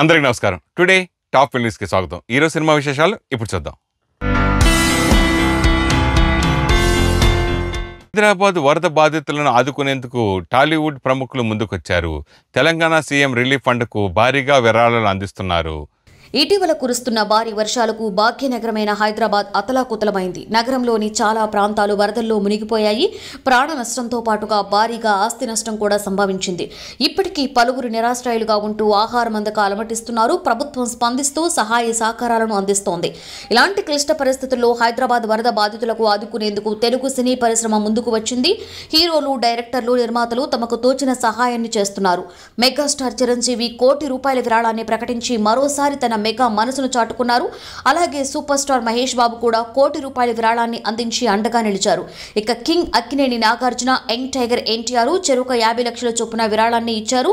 అందరికీ నమస్కారం today top న్యూస్కి స్వాగతం ఈరోజు సినిమా విశేషాలు ఇప్పుడు చూద్దాం హైదరాబాద్ వరద బాధితులను ఆదుకునేందుకు టాలీవుడ్ ప్రముఖులు ముందుకొచ్చారు తెలంగాణ సీఎం రిలీఫ్ ఫండ్కు భారీగా విరాళాలు అందిస్తున్నారు ఇటీవల కురుస్తున్న భారీ వర్షాలకు భాగ్యనగరమైన హైదరాబాద్ అతలాకుతలమైంది నగరంలోని చాలా ప్రాంతాలు వరదల్లో మునిగిపోయాయి ప్రాణ నష్టంతో పాటుగా భారీగా ఆస్తి నష్టం కూడా సంభవించింది ఇప్పటికీ పలువురు నిరాశ్రయులుగా ఉంటూ ఆహారం అందక అలమటిస్తున్నారు ప్రభుత్వం స్పందిస్తూ సహాయ సహకారాలను అందిస్తోంది ఇలాంటి క్లిష్ట పరిస్థితుల్లో హైదరాబాద్ వరద బాధితులకు ఆదుకునేందుకు తెలుగు సినీ పరిశ్రమ ముందుకు వచ్చింది హీరోలు డైరెక్టర్లు నిర్మాతలు తమకు తోచిన సహాయాన్ని చేస్తున్నారు మెగాస్టార్ చిరంజీవి కోటి రూపాయల విరాళాన్ని ప్రకటించి మరోసారి తన మెగా మనసును చాటుకున్నారు అలాగే సూపర్ స్టార్ మహేష్ బాబు కూడా కోటి రూపాయల విరాళాన్ని అందించి అండగా నిలిచారు ఇక king Akkineni Nagarjuna young tiger NTR చెరుక యాభై లక్షల చొప్పున విరాళాన్ని ఇచ్చారు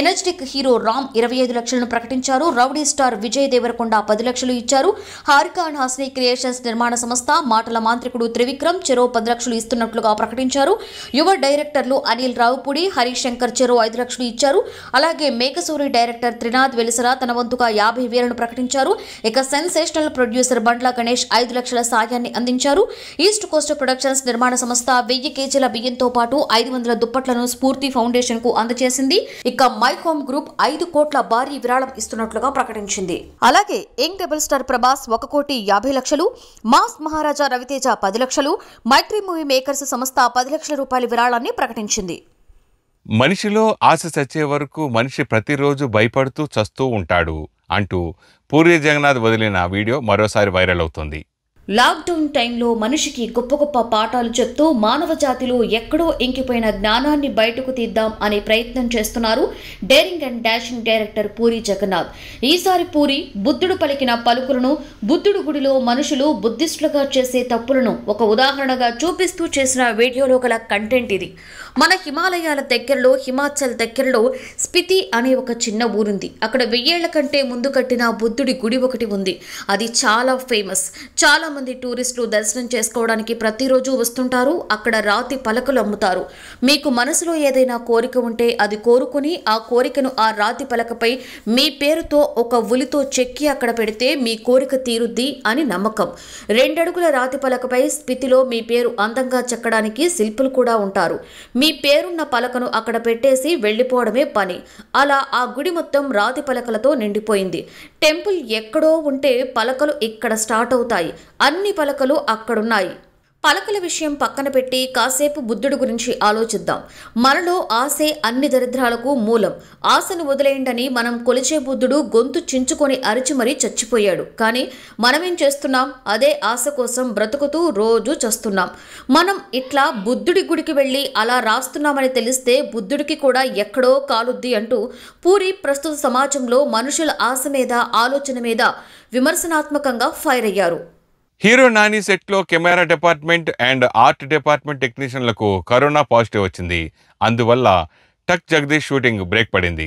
ఎనర్జెటిక్ హీరో రామ్ ఇరవై ఐదు లక్షలను ప్రకటించారు రౌడీ స్టార్ విజయ్ దేవరకొండ పది లక్షలు ఇచ్చారు హారికాన్ అండ్ హాస్ని క్రియేషన్స్ నిర్మాణ సంస్థ మాటల మాంత్రికుడు త్రివిక్రమ్ చెరో పది లక్షలు ఇస్తున్నట్లుగా ప్రకటించారు యువ డైరెక్టర్లు అనిల్ రావుపూడి హరిశంకర్ చెరో ఐదు లక్షలు ఇచ్చారు అలాగే మేకసూరి డైరెక్టర్ త్రినాథ్ వెలిసరా తన వంతుగా యాభై వేల నిధులను ప్రకటించారు ఇక సెన్సేషనల్ ప్రొడ్యూసర్ బండ్ల గణేష్ ఐదు లక్షల సాయాన్ని అందించారు ఈస్ట్ కోస్ట్ ప్రొడక్షన్స్ నిర్మాణ సంస్థ వెయ్యి కేజీల బియ్యంతో పాటు ఐదు వందల దుప్పట్లను స్ఫూర్తి ఫౌండేషన్ కు అందజేసింది ఇక మై హోమ్ గ్రూప్ ఐదు కోట్ల భారీ విరాళం ఇస్తున్నట్లుగా ప్రకటించింది అలాగే యంగ్ డబుల్ స్టార్ ప్రభాస్ ఒక కోటి యాభై లక్షలు మాస్ మహారాజా రవితేజ పది లక్షలు మైత్రి మూవీ మేకర్స్ సంస్థ పది లక్షల రూపాయల విరాళాన్ని ప్రకటించింది మనిషిలో ఆశ చచ్చే వరకు మనిషి ప్రతిరోజు భయపడుతూ చస్తూ ఉంటాడు అంటూ పూర్వీ జగన్నాథ్ వదిలిన వీడియో మరోసారి వైరల్ అవుతుంది లాక్డౌన్ టైంలో మనిషికి గొప్ప గొప్ప పాఠాలు చెప్తూ మానవ జాతిలో ఎక్కడో ఇంకిపోయిన జ్ఞానాన్ని బయటకు తీద్దాం అనే ప్రయత్నం చేస్తున్నారు daring and dashing director Puri Jagannath ఈసారి పూరి బుద్ధుడు పలికిన పలుకులను బుద్ధుడు గుడిలో మనుషులు బుద్ధిస్టులుగా చేసే తప్పులను ఒక ఉదాహరణగా చూపిస్తూ చేసిన వీడియోలో గల కంటెంట్ ఇది మన హిమాలయాల దగ్గరలో హిమాచల్ దగ్గరలో స్పితి అనే ఒక చిన్న ఊరుంది అక్కడ వెయ్యేళ్ల కంటే ముందు కట్టిన బుద్ధుడి గుడి ఒకటి ఉంది అది చాలా ఫేమస్ చాలా మంది టూరిస్టులు దర్శనం చేసుకోవడానికి ప్రతిరోజు వస్తుంటారు అక్కడ రాతి పలకలు అమ్ముతారు మీకు మనసులో ఏదైనా కోరిక ఉంటే అది కోరుకుని ఆ కోరికను ఆ రాతి పలకపై మీ పేరుతో ఒక ఉలితో చెక్కి అక్కడ పెడితే మీ కోరిక తీరుద్ది అని నమ్మకం రెండడుగుల రాతి పలకపై స్థితిలో మీ పేరు అందంగా చెక్కడానికి శిల్పులు కూడా ఉంటారు మీ పేరున్న పలకను అక్కడ పెట్టేసి వెళ్ళిపోవడమే పని అలా ఆ గుడి మొత్తం రాతి పలకలతో నిండిపోయింది టెంపుల్ ఎక్కడో ఉంటే పలకలు ఇక్కడ స్టార్ట్ అవుతాయి అన్ని పలకలు అక్కడున్నాయి పలకల విషయం పక్కన పెట్టి కాసేపు బుద్ధుడు గురించి ఆలోచిద్దాం మనలో ఆశే అన్ని దరిద్రాలకు మూలం ఆశను వదిలేయండని మనం కొలిచే బుద్ధుడు గొంతు చించుకొని అరిచి మరీ చచ్చిపోయాడు కానీ మనమేం చేస్తున్నాం అదే ఆశ కోసం బ్రతుకుతూ రోజు చస్తున్నాం మనం ఇట్లా బుద్ధుడి గుడికి వెళ్ళి అలా రాస్తున్నామని తెలిస్తే బుద్ధుడికి కూడా ఎక్కడో కాలుద్ది అంటూ పూరి ప్రస్తుత సమాజంలో మనుషుల ఆశ మీద ఆలోచన మీద విమర్శనాత్మకంగా ఫైర్ అయ్యారు హీరో నాని సెట్లో camera department and art department టెక్నీషియన్లకు కరోనా పాజిటివ్ వచ్చింది అందువల్ల టక్ జగదీష్ షూటింగ్ బ్రేక్ పడింది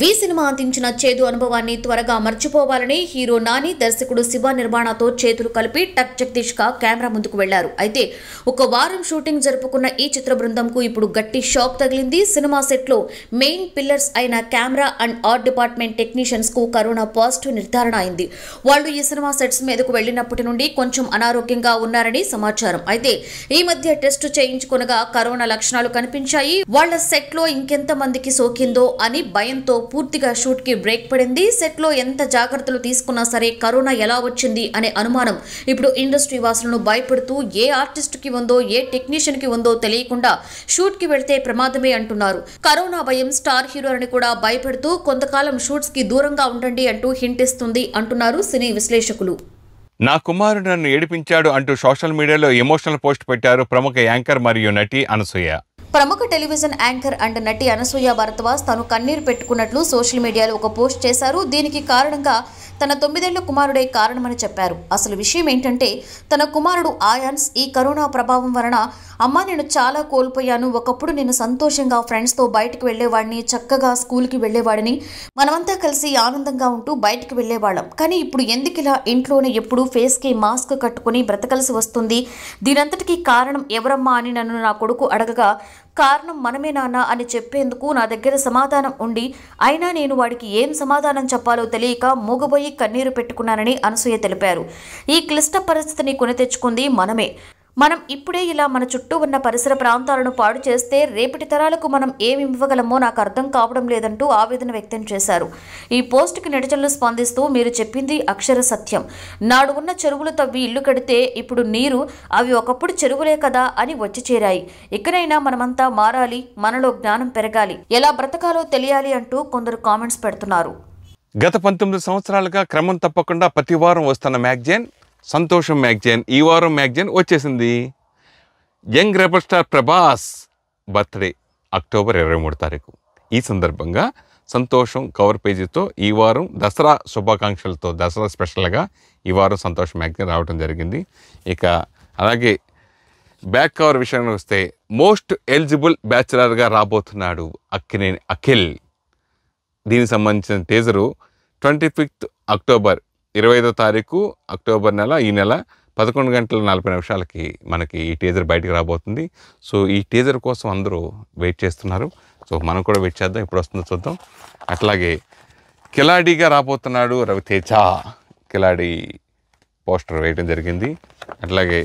వి సినిమా అందించిన చేదు అనుభవాన్ని త్వరగా మర్చిపోవాలని హీరో నాని దర్శకుడు శివ నిర్మాణతో చేతులు కలిపి టక్ జగదీష్ గా కెమెరా ముందుకు వెళ్లారు అయితే ఒక వారం షూటింగ్ జరుపుకున్న ఈ చిత్ర బృందంకు ఇప్పుడు గట్టి షాక్ తగిలింది సినిమా సెట్ లో మెయిన్ పిల్లర్స్ అయిన camera and art department technicians కు కరోనా పాజిటివ్ నిర్ధారణ అయింది వాళ్ళు ఈ సినిమా సెట్స్ మీదకు వెళ్లినప్పటి నుండి కొంచెం అనారోగ్యంగా ఉన్నారని సమాచారం అయితే ఈ మధ్య టెస్ట్ చేయించుకునగా కరోనా లక్షణాలు కనిపించాయి వాళ్ల సెట్ లో ఇంకెంత మందికి సోకిందో అని భయంతో పూర్తిగా షూట్కి బ్రేక్ పడింది సెట్లో ఎంత జాగ్రత్తలు తీసుకున్నా సరే కరోనా ఎలా వచ్చింది అనే అనుమానం ఇప్పుడు ఇండస్ట్రీ వాసులను భయపడుతూ ఏ ఆర్టిస్ట్కి ఉందో ఏ టెక్నీషియన్కి ఉందో తెలియకుండా షూట్కి వెళ్తే ప్రమాదమే అంటున్నారు కరోనా భయం స్టార్ హీరోలను కూడా భయపడుతూ కొంతకాలం షూట్స్కి దూరంగా ఉండండి అంటూ హింట్ ఇస్తుంది అంటున్నారు సినీ విశ్లేషకులు నా కుమారుడు నన్ను ఏడిపించాడు అంటూ సోషల్ మీడియాలో ఎమోషనల్ పోస్ట్ పెట్టారు ప్రముఖ యాంకర్ మరియు నటి అనసూయ ప్రముఖ టెలివిజన్ యాంకర్ అండ్ నటి అనసూయ భరద్వాజ్ తాను కన్నీరు పెట్టుకున్నట్లు సోషల్ మీడియాలో ఒక పోస్ట్ చేశారు దీనికి కారణంగా తన తొమ్మిదేళ్ల కుమారుడే కారణమని చెప్పారు అసలు విషయం ఏంటంటే తన కుమారుడు ఆయాన్స్ ఈ కరోనా ప్రభావం వలన అమ్మ నేను చాలా కోల్పోయాను ఒకప్పుడు నేను సంతోషంగా ఫ్రెండ్స్తో బయటకు వెళ్ళేవాడిని చక్కగా స్కూల్కి వెళ్ళేవాడిని మనమంతా కలిసి ఆనందంగా ఉంటూ బయటకు వెళ్ళేవాళ్ళం కానీ ఇప్పుడు ఎందుకు ఇలా ఇంట్లోనే ఎప్పుడు ఫేస్కి మాస్క్ కట్టుకుని బ్రతకలసి వస్తుంది దీనంతటికీ కారణం ఎవరమ్మా అని నన్ను నా కొడుకు అడగగా కారణం మనమే నాన్న అని చెప్పేందుకు నా దగ్గర సమాధానం ఉండి అయినా నేను వాడికి ఏం సమాధానం చెప్పాలో తెలియక మూగబోయి కన్నీరు పెట్టుకున్నానని అనసూయ తెలిపారు ఈ క్లిష్ట పరిస్థితిని కొని తెచ్చుకుంది మనమే మనం ఇప్పుడే ఇలా మన చుట్టూ ఉన్న పరిసర ప్రాంతాలను పాడు చేస్తే రేపటి తరాలకు మనం ఏమి ఇవ్వగలమో నాకు అర్థం కావడం లేదంటూ ఆవేదన వ్యక్తం చేశారు ఈ పోస్టుకి నిడచనలు స్పందిస్తూ మీరు చెప్పింది అక్షర సత్యం నాడు ఉన్న చెరువులు తవ్వి ఇల్లు కడితే ఇప్పుడు నీరు అవి ఒకప్పుడు చెరువులే కదా అని వచ్చి చేరాయి ఇకనైనా మనమంతా మారాలి మనలో జ్ఞానం పెరగాలి ఎలా బ్రతకాలో తెలియాలి అంటూ కొందరు కామెంట్స్ పెడుతున్నారు గత పంతొమ్మిది సంవత్సరాలుగా క్రమం తప్పకుండా ప్రతి వారం వస్తున్న మ్యాగజైన్ సంతోషం మ్యాగజైన్ ఈ వారం మ్యాగజైన్ వచ్చేసింది young rebel star Prabhas birthday October ఇరవై మూడు తారీఖు ఈ సందర్భంగా సంతోషం కవర్ పేజీతో ఈ వారం దసరా శుభాకాంక్షలతో దసరా స్పెషల్గా ఈ వారం సంతోషం మ్యాగజైన్ రావడం జరిగింది ఇక అలాగే బ్యాక్ కవర్ విషయానికి వస్తే మోస్ట్ ఎలిజిబుల్ బ్యాచిలర్గా రాబోతున్నాడు అక్కినేని అఖిల్ దీనికి సంబంధించిన టేజరు ట్వంటీ ఫిఫ్త్ అక్టోబర్ ఇరవై ఐదో తారీఖు అక్టోబర్ నెల ఈ నెల పదకొండు గంటల నలభై నిమిషాలకి మనకి ఈ టీజర్ బయటకు రాబోతుంది సో ఈ టీజర్ కోసం అందరూ వెయిట్ చేస్తున్నారు సో మనం కూడా వెయిట్ చేద్దాం ఇప్పుడు వస్తుందో చూద్దాం అట్లాగే కిలాడీగా రాబోతున్నాడు రవితేజ కిలాడీ పోస్టర్ వేయడం జరిగింది అట్లాగే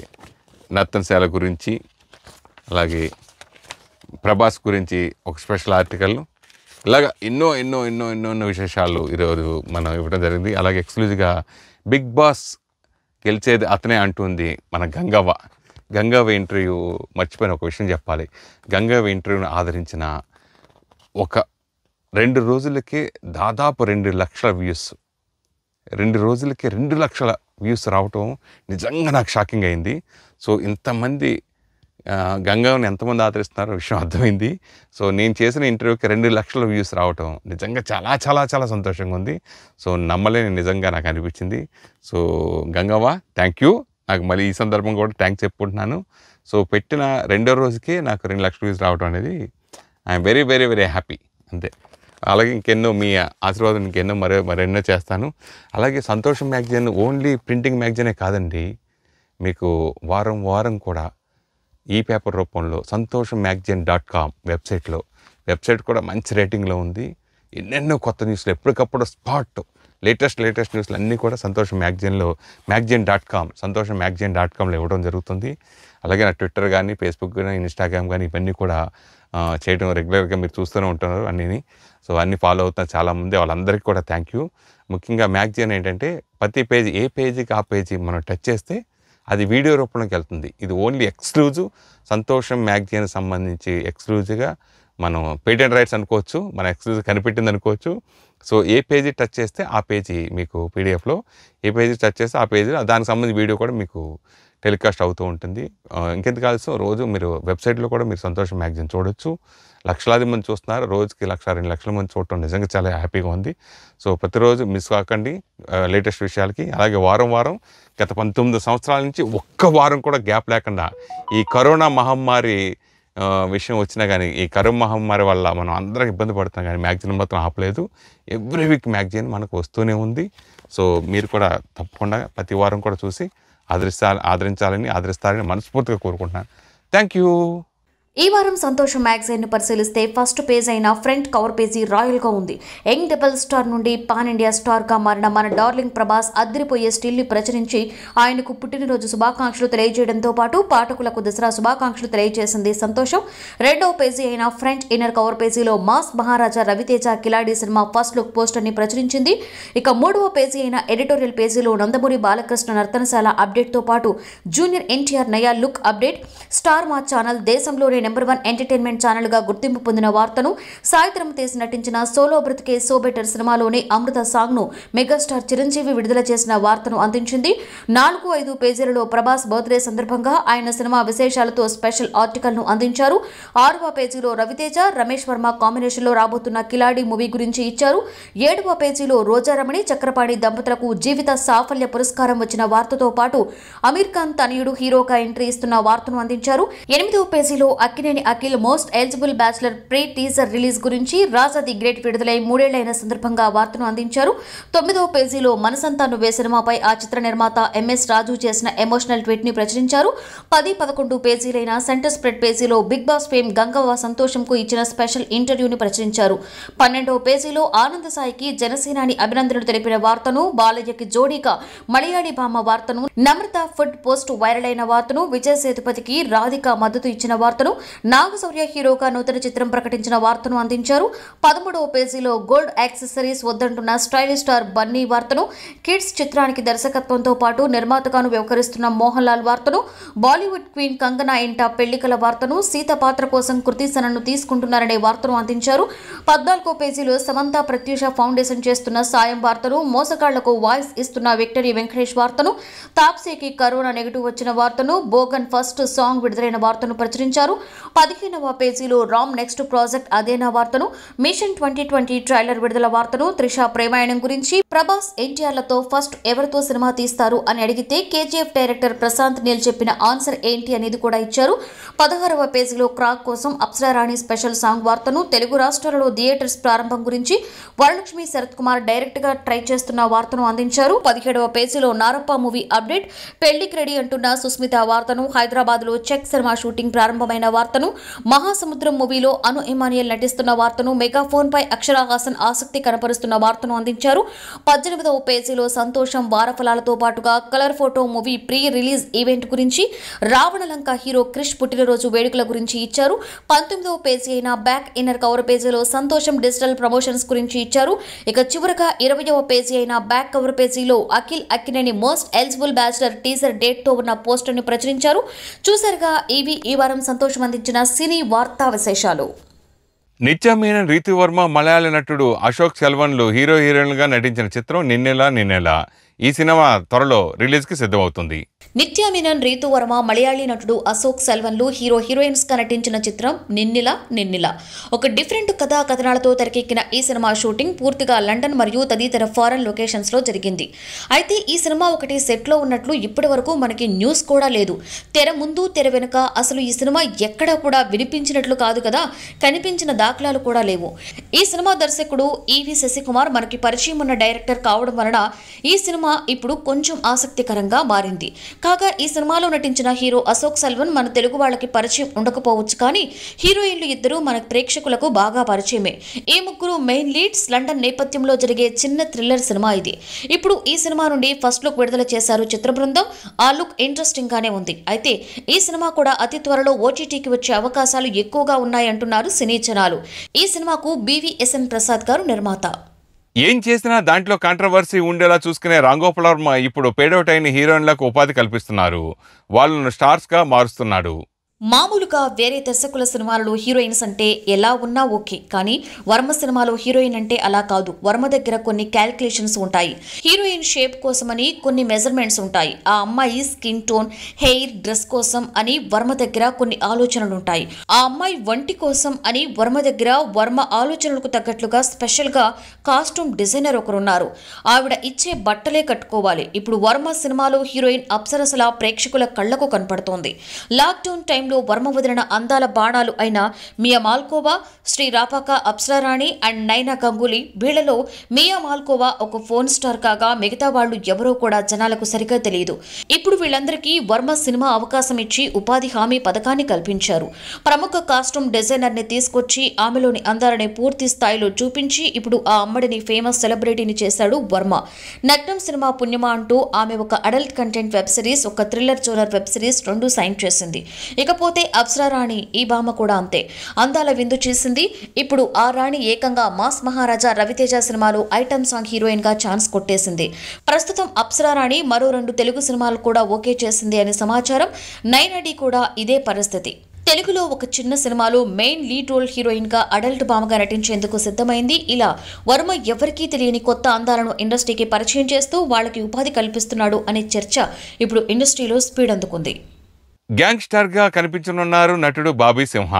నర్తనశాల గురించి అలాగే ప్రభాస్ గురించి ఒక స్పెషల్ ఆర్టికల్ ఇలాగ ఎన్నో ఎన్నో ఎన్నో ఎన్నో ఎన్నో విశేషాలు ఈరోజు మనం ఇవ్వడం జరిగింది అలాగే ఎక్స్క్లూజివ్గా బిగ్ బాస్ గెలిచేది అతనే అంటుంది మన గంగవ్వ గంగవ్వ ఇంటర్వ్యూ మర్చిపోయిన ఒక విషయం చెప్పాలి గంగవ్వ ఇంటర్వ్యూను ఆదరించిన ఒక రెండు రోజులకే దాదాపు రెండు లక్షల వ్యూస్ రెండు రోజులకే రెండు లక్షల వ్యూస్ రావటం నిజంగా నాకు షాకింగ్ అయింది సో ఇంతమంది గంగవ్ని ఎంతమంది ఆదరిస్తున్నారో విషయం అర్థమైంది సో నేను చేసిన ఇంటర్వ్యూకి రెండు లక్షల వ్యూస్ రావటం నిజంగా చాలా చాలా చాలా సంతోషంగా ఉంది సో నమ్మలేని నిజంగా నాకు అనిపించింది సో గంగవ్వ థ్యాంక్ యూ నాకు మళ్ళీ ఈ సందర్భం కూడా థ్యాంక్ చెప్పుకుంటున్నాను సో పెట్టిన రెండో రోజుకే నాకు రెండు లక్షల వ్యూస్ రావటం అనేది I'm very very very happy అంతే అలాగే ఇంకెన్నో మీ ఆశీర్వాదం ఇంకెన్నో మరో మరెన్నో చేస్తాను అలాగే సంతోషం మ్యాగజైన్ ఓన్లీ ప్రింటింగ్ మ్యాగజైనే కాదండి మీకు వారం వారం కూడా ఈ పేపర్ రూపంలో సంతోషం మ్యాగజైన్ డాట్ కామ్ వెబ్సైట్లో వెబ్సైట్ కూడా మంచి రేటింగ్లో ఉంది ఎన్నెన్నో కొత్త న్యూస్లు ఎప్పటికప్పుడు స్పాట్ లేటెస్ట్ లేటెస్ట్ న్యూస్లు అన్నీ కూడా సంతోషం మ్యాగజైన్లో magazine dot com Santosham magazine dot కామ్లో ఇవ్వడం జరుగుతుంది అలాగే నా ట్విట్టర్ కానీ ఫేస్బుక్ కానీ ఇన్స్టాగ్రామ్ కానీ ఇవన్నీ కూడా చేయడం రెగ్యులర్గా మీరు చూస్తూనే ఉంటున్నారు అన్నీ సో అన్నీ ఫాలో అవుతున్న చాలామంది వాళ్ళందరికీ కూడా థ్యాంక్ యూ ముఖ్యంగా మ్యాగజైన్ ఏంటంటే ప్రతి పేజీ ఏ పేజీకి ఆ పేజీ మనం టచ్ చేస్తే అది వీడియో రూపంలోకి వెళ్తుంది ఇది ఓన్లీ ఎక్స్క్లూజివ్ సంతోషం మ్యాగజైన్ సంబంధించి ఎక్స్క్లూజివ్గా మనం పేటెంట్ రైట్స్ అనుకోవచ్చు మన ఎక్స్క్లూజివ్ కనిపెట్టింది అనుకోవచ్చు సో ఏ పేజీ టచ్ చేస్తే ఆ పేజీ మీకు పీడిఎఫ్లో ఏ పేజీ టచ్ చేస్తే ఆ పేజీలో దానికి సంబంధించి వీడియో కూడా మీకు టెలికాస్ట్ అవుతూ ఉంటుంది ఇంకెంత ఆల్సో రోజు మీరు వెబ్సైట్లో కూడా మీరు సంతోషం మ్యాగజైన్ చూడొచ్చు లక్షలాది మంది చూస్తున్నారు రోజుకి లక్ష రెండు లక్షల మంది చూడటం నిజంగా చాలా హ్యాపీగా ఉంది సో ప్రతిరోజు మిస్ కాకండి లేటెస్ట్ విషయాలకి అలాగే వారం వారం గత పంతొమ్మిది సంవత్సరాల నుంచి ఒక్క వారం కూడా గ్యాప్ లేకుండా ఈ కరోనా మహమ్మారి విషయం వచ్చినా కానీ ఈ కరోనా మహమ్మారి వల్ల మనం అందరం ఇబ్బంది పడుతున్నాం కానీ మ్యాగజైన్ మాత్రం ఆపలేదు ఎవ్రీ వీక్ మ్యాగజైన్ మనకు వస్తూనే ఉంది సో మీరు కూడా తప్పకుండా ప్రతి వారం కూడా చూసి ఆదరిస్తా ఆదరించాలని ఆదరిస్తారని మనస్ఫూర్తిగా కోరుకుంటున్నాను థ్యాంక్ యూ ఈ వారం సంతోషం మ్యాగజైన్ను పరిశీలిస్తే ఫస్ట్ పేజ్ అయిన ఫ్రంట్ కవర్ పేజీ రాయల్గా ఉంది యంగ్ డబల్ స్టార్ నుండి పాన్ ఇండియా స్టార్గా మారిన మన డార్లింగ్ ప్రభాస్ అద్రిపోయే స్టిల్ని ప్రచురించి ఆయనకు పుట్టినరోజు శుభాకాంక్షలు తెలియజేయడంతో పాటు పాఠకులకు దసరా శుభాకాంక్షలు తెలియజేసింది సంతోషం రెండో పేజీ అయిన ఫ్రంట్ ఇన్నర్ కవర్ పేజీలో mass Maharaja Ravi Teja Khiladi cinema first look పోస్టర్ని ప్రచురించింది ఇక మూడవ పేజీ అయిన ఎడిటోరియల్ పేజీలో నందమూరి బాలకృష్ణ నర్తనశాల అప్డేట్తో పాటు జూనియర్ ఎన్టీఆర్ నయా look update star Maa channel దేశంలోనే నెంబర్ వన్ ఎంటర్టైన్మెంట్ ఛానల్ గా గుర్తింపు పొందిన వార్తను సాయంత్రం తేజ్ నటించిన సోలో బ్రతికే సో బెటర్ సినిమాలోని అమృత సాంగ్ ను మెగాస్టార్ చిరంజీవి విడుదల చేసిన వార్తను అందించింది నాలుగు ఐదు పేజీలలో ప్రభాస్ బర్త్డే సందర్భంగా ఆయన సినిమా విశేషాలతో స్పెషల్ ఆర్టికల్ ను అందించారు ఆరవ పేజీలో రవితేజ రమేష్ వర్మ కాంబినేషన్ లో రాబోతున్న కిలాడి మూవీ గురించి ఇచ్చారు ఏడవ పేజీలో రోజారమణి చక్రపాణి దంపతులకు జీవిత సాఫల్య పురస్కారం వచ్చిన వార్తతో పాటు అమీర్ ఖాన్ తనయుడు హీరోగా ఎంట్రీ ఇస్తున్న వార్తను అందించారు ఎనిమిదవ పేజీలో Akkineni Akhil most eligible bachelor pre teaser release గురించి రాజా ది గ్రేట్ విడుదలై మూడేళ్లైన సందర్భంగా వార్తను అందించారు తొమ్మిదవ పేజీలో మనసంతా నువ్వే సినిమాపై ఆ చిత్ర నిర్మాత ఎంఎస్ రాజు చేసిన ఎమోషనల్ ట్వీట్ ని ప్రచురించారు పది పదకొండు పేజీలైన సెంటర్ స్ప్రెడ్ పేజీలో బిగ్ బాస్ ఫేమ్ గంగవ్వ సంతోషంకు ఇచ్చిన స్పెషల్ ఇంటర్వ్యూని ప్రచురించారు పన్నెండవ పేజీలో ఆనంద సాయికి జనసేనాని అభినందనలు తెలిపిన వార్తను బాలయ్యకి జోడీగా మలయాళి భామ వార్తను నమ్రత ఫుడ్ పోస్ట్ వైరల్ అయిన వార్తను విజయ్ సేతుపతికి రాధిక మద్దతు ఇచ్చిన వార్తను నాగశౌర్య హీరోగా నూతన చిత్రం ప్రకటించిన వార్తను అందించారు పదమూడవ పేజీలో గోల్డ్ యాక్సెసరీస్ వద్దంటున్న స్టైలిష్ స్టార్ బన్నీ వార్తను కిడ్స్ చిత్రానికి దర్శకత్వంతో పాటు నిర్మాతగాను వ్యవహరిస్తున్న మోహన్ లాల్ వార్తను బాలీవుడ్ క్వీన్ కంగనా ఇంట పెళ్లికల వార్తను సీత పాత్ర కోసం కృతీసనను తీసుకుంటున్నారనే వార్తను అందించారు పద్నాలుగో పేజీలో సమంత ప్రత్యూష ఫౌండేషన్ చేస్తున్న సాయం వార్తను మోసగాళ్లకు వాయిస్ ఇస్తున్న విక్టరీ వెంకటేష్ వార్తను తాప్సీకి కరోనా నెగిటివ్ వచ్చిన వార్తను బోగన్ ఫస్ట్ సాంగ్ విడుదలైన వార్తను ప్రచురించారు పదిహేనవ పేజీలో రామ్ నెక్స్ట్ ప్రాజెక్ట్ అదేనా వార్తను మిషన్ ట్వంటీ ట్వంటీ ట్రైలర్ విడుదల వార్తను త్రిష ప్రేమాయణం గురించి ప్రభాస్ ఎన్టీఆర్లతో ఫస్ట్ ఎవరితో సినిమా తీస్తారు అని అడిగితే కేజీఎఫ్ డైరెక్టర్ ప్రశాంత్ నీల్ చెప్పిన ఆన్సర్ ఏంటి అనేది కూడా ఇచ్చారు పదహారవ పేజీలో క్రాక్ కోసం అప్సరారాణి స్పెషల్ సాంగ్ వార్తను తెలుగు రాష్ట్రాలలో థియేటర్స్ ప్రారంభం గురించి వరలక్ష్మి శరత్ కుమార్ డైరెక్ట్ గా ట్రై చేస్తున్న వార్తను అందించారు పదిహేడవ పేజీలో నారప్ప మూవీ అప్డేట్ పెళ్లికి రెడీ అంటున్న సుస్మిత వార్తను హైదరాబాద్ లో చెక్ సినిమా షూటింగ్ ప్రారంభమైన వార్త వార్తను మహాసముద్రం మూవీలో అను ఇమానియల్ నటిస్తున్న వార్తను మెగాఫోన్ పై అక్షరాహాసన్ ఆసక్తి కనపరుస్తున్న వార్తను అందించారు పద్దెనిమిదవ పేజీలో సంతోషం వారఫలాలతో పాటుగా colour photo movie pre release event గురించి రావణలంక హీరో క్రిష్ పుట్టినరోజు వేడుకల గురించి ఇచ్చారు పంతొమ్మిదవ పేజీ అయిన బ్యాక్ ఇన్నర్ కవర్ పేజీలో సంతోషం డిజిటల్ ప్రమోషన్స్ గురించి ఇచ్చారు ఇక చివరగా ఇరవయవ పేజీ అయిన బ్యాక్ కవర్ పేజీలో Akhil Akkineni most eligible bachelor teaser డేట్తో ఉన్న ని ప్రచురించారు చూసారుగా ఇవి ఈ వారం సంతోషం అందించిన సినీ వార్తా విశేషాలు నిత్యమైన రీతివర్మ మలయాళ నటుడు అశోక్ సెల్వన్లు హీరో హీరోయిన్లుగా నటించిన చిత్రం నిన్నెలా నిన్నెలా ఈ సినిమా త్వరలో రిలీజ్కి సిద్ధమవుతుంది నిత్య మీనన్ రీతు వర్మ మలయాళీ నటుడు అశోక్ సెల్వన్లు హీరో హీరోయిన్స్ గా నటించిన చిత్రం నిన్నిల నిన్నిల ఒక డిఫరెంట్ కథా కథనాలతో తెరకెక్కిన ఈ సినిమా షూటింగ్ పూర్తిగా లండన్ మరియు తదితర ఫారెన్ లొకేషన్స్ లో జరిగింది అయితే ఈ సినిమా ఒకటి సెట్ లో ఉన్నట్లు ఇప్పటి వరకు మనకి న్యూస్ కూడా లేదు తెర ముందు తెర వెనుక అసలు ఈ సినిమా ఎక్కడ కూడా వినిపించినట్లు కాదు కదా కనిపించిన దాఖలాలు కూడా లేవు ఈ సినిమా దర్శకుడు ఈవి శశికుమార్ మనకి పరిచయం ఉన్న డైరెక్టర్ కావడం వలన ఈ సినిమా ఇప్పుడు కొంచెం ఆసక్తికరంగా మారింది కాగా ఈ సినిమాలో నటించిన హీరో అశోక్ సల్వన్ మన తెలుగు వాళ్ళకి పరిచయం ఉండకపోవచ్చు కానీ హీరోయిన్లు ఇద్దరు మన ప్రేక్షకులకు బాగా పరిచయమే ఈ ముగ్గురు మెయిన్ లీడ్స్ లండన్ నేపథ్యంలో జరిగే చిన్న థ్రిల్లర్ సినిమా ఇది ఇప్పుడు ఈ సినిమా నుండి ఫస్ట్ లుక్ విడుదల చేశారు చిత్ర బృందం ఆ లుక్ ఇంట్రెస్టింగ్ గానే ఉంది అయితే ఈ సినిమా కూడా అతి త్వరలో ఓటీటీకి వచ్చే అవకాశాలు ఎక్కువగా ఉన్నాయంటున్నారు సినీ జనాలు ఈ సినిమాకు బీవీఎస్ఎన్ ప్రసాద్ గారు నిర్మాత ఏం చేసినా దాంట్లో కాంట్రవర్సీ ఉండేలా చూసుకునే రాంగోపాల్ వర్మ ఇప్పుడు పేడోటైన హీరోయిన్లకు ఉపాధి కల్పిస్తున్నారు వాళ్ళను స్టార్స్గా మారుస్తున్నాడు మామూలుగా వేరే దర్శకుల సినిమాలలో హీరోయిన్స్ అంటే ఎలా ఉన్నా ఓకే కానీ వర్మ సినిమాలో హీరోయిన్ అంటే అలా కాదు వర్మ దగ్గర కొన్ని క్యాల్కులేషన్స్ ఉంటాయి హీరోయిన్ షేప్ కోసమని కొన్ని మెజర్మెంట్స్ ఉంటాయి ఆ అమ్మాయి స్కిన్ టోన్ హెయిర్ డ్రెస్ కోసం అని వర్మ దగ్గర కొన్ని ఆలోచనలు ఉంటాయి ఆ అమ్మాయి వంటి కోసం అని వర్మ దగ్గర వర్మ ఆలోచనలకు తగ్గట్లుగా స్పెషల్గా కాస్ట్యూమ్ డిజైనర్ ఒకరున్నారు ఆవిడ ఇచ్చే బట్టలే కట్టుకోవాలి ఇప్పుడు వర్మ సినిమాలో హీరోయిన్ అప్సరసలా ప్రేక్షకుల కళ్లకు కనపడుతోంది లాక్డౌన్ టైంలో కాలంలో వర్మ వదిలిన అందాల బాణాలు అయిన Mia Malkova Sri Rapaka Apsara Rani and Naina Ganguly వీళ్లలో మియా మాల్కోవా ఒక ఫోన్ స్టార్ కాగా మిగతా వాళ్ళు ఎవరో కూడా జనాలకు సరిగా తెలియదు ఇప్పుడు వీళ్ళందరికీ వర్మ సినిమా అవకాశం ఇచ్చి ఉపాధి హామీ పథకాన్ని కల్పించారు ప్రముఖ కాస్ట్యూమ్ ని తీసుకొచ్చి ఆమెలోని అందాలని పూర్తి స్థాయిలో చూపించి ఇప్పుడు ఆ అమ్మడిని ఫేమస్ సెలబ్రిటీని చేశాడు వర్మ నగ్నం సినిమా పుణ్యమా అంటూ ఆమె ఒక అడల్ట్ కంటెంట్ వెబ్ సిరీస్ ఒక థ్రిల్లర్ జోనర్ వెబ్ సిరీస్ రెండు సైన్ చేసింది ఇక ఇకపోతే అప్సరా రాణి ఈ భామ కూడా అంతే అందాల విందు చేసింది ఇప్పుడు ఆ రాణి ఏకంగా మాస్ మహారాజా రవితేజ సినిమాలు ఐటమ్ సాంగ్ హీరోయిన్ గా ఛాన్స్ కొట్టేసింది ప్రస్తుతం అప్సరా రాణి మరో రెండు తెలుగు సినిమాలు కూడా ఓకే చేసింది అనే సమాచారం నైనడి కూడా ఇదే పరిస్థితి తెలుగులో ఒక చిన్న సినిమాలో మెయిన్ లీడ్ రోల్ హీరోయిన్గా అడల్ట్ బామగా నటించేందుకు సిద్ధమైంది ఇలా వర్మ ఎవరికీ తెలియని కొత్త అందాలను ఇండస్ట్రీకి పరిచయం చేస్తూ వాళ్ళకి ఉపాధి కల్పిస్తున్నాడు అనే చర్చ ఇప్పుడు ఇండస్ట్రీలో స్పీడ్ అందుకుంది గ్యాంగ్స్టర్గా కనిపించనున్నారు నటుడు బాబీ సింహ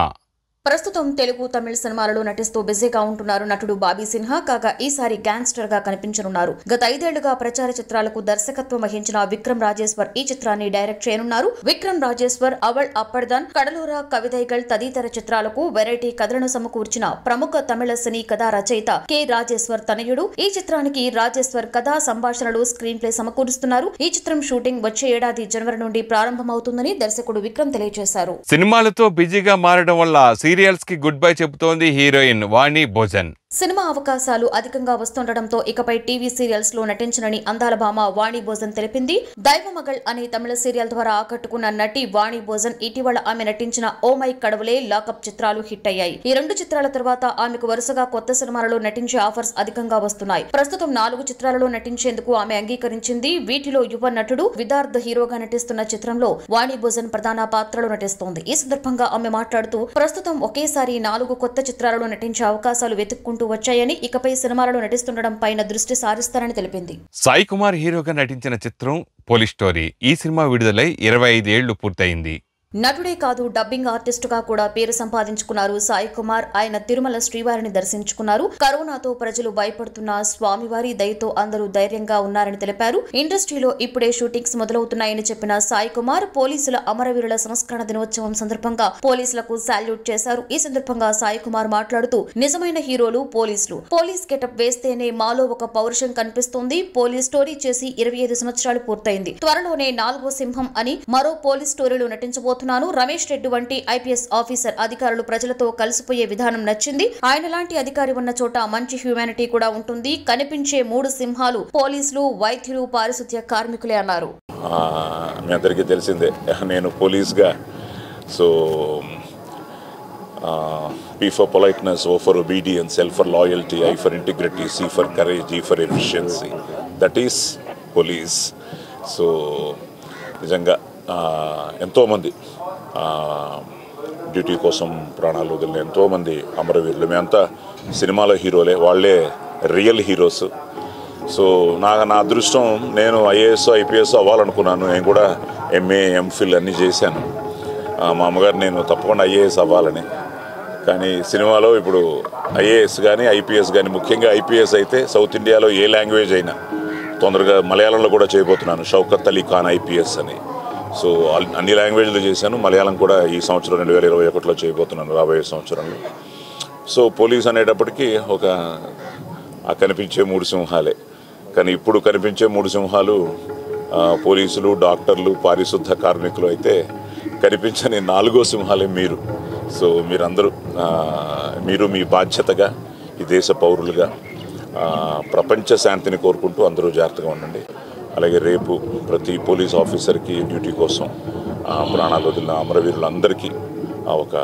ప్రస్తుతం తెలుగు తమిళ సినిమాలలో నటిస్తూ బిజీగా ఉంటున్నారు నటుడు బాబీ సిన్హా కాగా ఈసారి గ్యాంగ్స్టర్ గా కనిపించనున్నారు గత ఐదేళ్లుగా ప్రచార చిత్రాలకు దర్శకత్వం వహించిన విక్రమ్ రాజేశ్వర్ ఈ చిత్రాన్ని డైరెక్ట్ చేయనున్నారు విక్రమ్ రాజేశ్వర్ అవల్ అప్పర్దన్ కడలూర కవితైగల్ తదితర చిత్రాలకు వెరైటీ కథలను సమకూర్చిన ప్రముఖ తమిళ సినీ కథా రచయిత కె రాజేశ్వర్ తనయుడు ఈ చిత్రానికి రాజేశ్వర్ కథా సంభాషణలు స్క్రీన్ ప్లే సమకూరుస్తున్నారు ఈ చిత్రం షూటింగ్ వచ్చే ఏడాది జనవరి నుండి ప్రారంభమవుతుందని దర్శకుడు విక్రమ్ తెలియజేశారు సినిమాలతో బిజీగా మారడం వల్ల సీరియల్స్ కి గుడ్ బై చెబుతోంది హీరోయిన్ వాణి భోజన్ సినిమా అవకాశాలు అధికంగా వస్తుండటంతో ఇకపై టీవీ సీరియల్స్ లో నటించనని అందాల భామ వాణి భోజన్ తెలిపింది దైవ మగల్ అనే తమిళ సీరియల్ ద్వారా ఆకట్టుకున్న నటి వాణి భోజన్ ఇటీవల ఆమె నటించిన ఓ మై కడవలే లాకప్ చిత్రాలు హిట్ అయ్యాయి ఈ రెండు చిత్రాల తర్వాత ఆమెకు వరుసగా కొత్త సినిమాలలో నటించే ఆఫర్స్ అధికంగా వస్తున్నాయి ప్రస్తుతం నాలుగు చిత్రాలలో నటించేందుకు ఆమె అంగీకరించింది వీటిలో యువ నటుడు విదార్థ్ హీరోగా నటిస్తున్న చిత్రంలో వాణి భోజన్ ప్రధాన పాత్రలో నటిస్తోంది ఈ సందర్భంగా ఆమె మాట్లాడుతూ ప్రస్తుతం ఒకేసారి నాలుగు కొత్త చిత్రాలలో నటించే అవకాశాలు వెతుక్కుంటూ వచ్చాయని ఇకపై సినిమాలలో నటిస్తుండడం పైన దృష్టి సారిస్తారని తెలిపింది సాయి కుమార్ హీరోగా నటించిన చిత్రం పోలీస్ స్టోరీ ఈ సినిమా విడుదలై ఇరవై ఐదు ఏళ్లు పూర్తయింది నటుడే కాదు డబ్బింగ్ ఆర్టిస్టుగా కూడా పేరు సంపాదించుకున్నారు సాయి కుమార్ ఆయన తిరుమల శ్రీవారిని దర్శించుకున్నారు కరోనాతో ప్రజలు భయపడుతున్న స్వామివారి దయతో అందరూ ధైర్యంగా ఉన్నారని తెలిపారు ఇండస్ట్రీలో ఇప్పుడే షూటింగ్స్ మొదలవుతున్నాయని చెప్పిన సాయి కుమార్ పోలీసుల అమరవీరుల సంస్కరణ దినోత్సవం సందర్భంగా పోలీసులకు శాల్యూట్ చేశారు ఈ సందర్భంగా సాయి కుమార్ మాట్లాడుతూ నిజమైన హీరోలు పోలీసులు పోలీస్ గెటప్ వేస్తేనే మాలో ఒక పౌరుషం కనిపిస్తోంది పోలీస్ స్టోరీ చేసి ఇరవై ఐదు సంవత్సరాలు పూర్తయింది త్వరలోనే నాలుగో సింహం అని మరో పోలీస్ స్టోరీలో నటించబోతున్నారు కోరుతున్నాను రమేష్ రెడ్డి వంటి ఐపీఎస్ ఆఫీసర్ అధికారులు ప్రజలతో కలిసిపోయే విధానం నచ్చింది ఆయన లాంటి అధికారి ఉన్న చోట మంచి హ్యూమానిటీ కూడా ఉంటుంది కనిపించే మూడు సింహాలు పోలీసులు వైద్యులు పారిశుద్ధ్య కార్మికులే అన్నారు మీ అందరికీ తెలిసిందే నేను పోలీస్గా so P for politeness O for obedience L for loyalty I for integrity C for courage E for efficiency that is police so నిజంగా ఎంతోమంది డ్యూటీ కోసం ప్రాణాలు వదిలిన ఎంతోమంది అమరవీరులు మేమంతా సినిమాల హీరోలే వాళ్ళే రియల్ హీరోస్ సో నా నా అదృష్టం నేను ఐఏఎస్ ఐపీఎస్ అవ్వాలనుకున్నాను నేను కూడా ఎంఏ ఎంఫిల్ అన్నీ చేశాను మా అమ్మగారు నేను తప్పకుండా ఐఏఎస్ అవ్వాలని కానీ సినిమాలో ఇప్పుడు ఐఏఎస్ కానీ ఐపీఎస్ కానీ ముఖ్యంగా ఐపీఎస్ అయితే సౌత్ ఇండియాలో ఏ లాంగ్వేజ్ అయినా తొందరగా మలయాళంలో కూడా చేయబోతున్నాను షౌకత్ అలీ ఖాన్ ఐపీఎస్ అని సో అన్ని లాంగ్వేజ్లు చేశాను మలయాళం కూడా ఈ సంవత్సరం రెండు వేల ఇరవై ఒకటిలో చేయబోతున్నాను రాబోయే సంవత్సరంలో సో పోలీస్ అనేటప్పటికీ ఒక ఆ కనిపించే మూడు సింహాలే కానీ ఇప్పుడు కనిపించే మూడు సింహాలు పోలీసులు డాక్టర్లు పారిశుద్ధ కార్మికులు అయితే కనిపించని నాలుగో సింహాలే మీరు సో మీరందరూ మీరు మీ బాధ్యతగా ఈ దేశ పౌరులుగా ప్రపంచ శాంతిని కోరుకుంటూ అందరూ జాగ్రత్తగా ఉండండి అలాగే రేపు ప్రతి పోలీస్ ఆఫీసర్కి డ్యూటీ కోసం ప్రాణాలు వదిలిన అమరవీరులందరికీ ఒక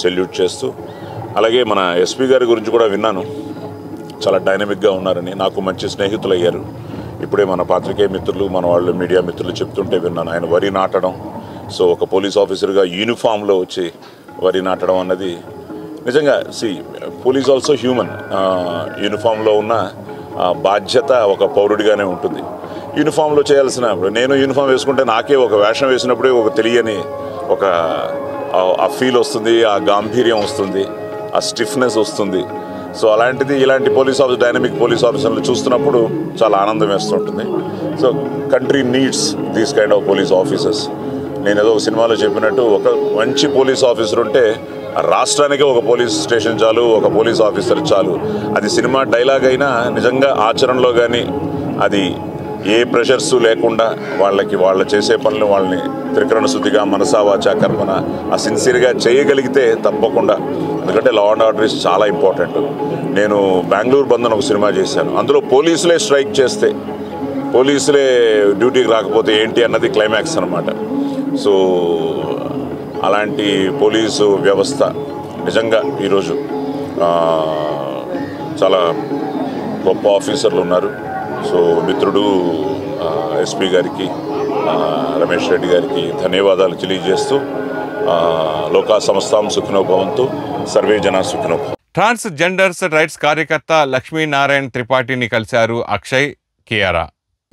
సెల్యూట్ చేస్తూ అలాగే మన ఎస్పీ గారి గురించి కూడా విన్నాను చాలా డైనమిక్గా ఉన్నారని నాకు మంచి స్నేహితులు అయ్యారు ఇప్పుడే మన పాత్రికేయ మిత్రులు మన వాళ్ళు మీడియా మిత్రులు చెప్తుంటే విన్నాను ఆయన వరి నాటడం సో ఒక పోలీస్ ఆఫీసర్గా యూనిఫామ్లో వచ్చి వరి నాటడం అన్నది నిజంగా సి పోలీస్ ఆల్సో హ్యూమన్ యూనిఫామ్లో ఉన్న బాధ్యత ఒక పౌరుడిగానే ఉంటుంది యూనిఫామ్లో చేయాల్సిన నేను యూనిఫామ్ వేసుకుంటే నాకే ఒక వేషం వేసినప్పుడే ఒక తెలియని ఒక ఆ ఫీల్ వస్తుంది ఆ గాంభీర్యం వస్తుంది ఆ స్టిఫ్నెస్ వస్తుంది సో అలాంటిది ఇలాంటి పోలీస్ ఆఫీసర్ డైనమిక్ పోలీస్ ఆఫీసర్లు చూస్తున్నప్పుడు చాలా ఆనందం వేస్తుంటుంది so country needs these kind of police officers నేను ఏదో ఒక సినిమాలో చెప్పినట్టు ఒక మంచి పోలీస్ ఆఫీసర్ ఉంటే రాష్ట్రానికే ఒక పోలీస్ స్టేషన్ చాలు ఒక పోలీస్ ఆఫీసర్ చాలు అది సినిమా డైలాగ్ అయినా నిజంగా ఆచరణలో కానీ అది ఏ ప్రెషర్స్ లేకుండా వాళ్ళకి వాళ్ళు చేసే పనులు వాళ్ళని త్రికరణ శుద్ధిగా మనసావాచ కర్మన ఆ సిన్సియర్గా చేయగలిగితే తప్పకుండా ఎందుకంటే లా అండ్ ఆర్డర్ ఇస్ చాలా ఇంపార్టెంట్ నేను బెంగళూరు బంధన్ ఒక సినిమా చేశాను అందులో పోలీసులే స్ట్రైక్ చేస్తే పోలీసులే డ్యూటీకి రాకపోతే ఏంటి అన్నది క్లైమాక్స్ అనమాట సో అలాంటి పోలీసు వ్యవస్థ నిజంగా ఈరోజు చాలా గొప్ప ఆఫీసర్లు ఉన్నారు సో మిత్రుడు ఎస్పీ గారికి రమేష్ రెడ్డి గారికి ధన్యవాదాలు తెలియజేస్తూ లోకా సంస్థాం సుఖనోభవంతో సర్వే జన సుఖనోభవం ట్రాన్స్ జెండర్స్ రైట్స్ కార్యకర్త లక్ష్మీనారాయణ త్రిపాఠిని కలిశారు అక్షయ్ కియారా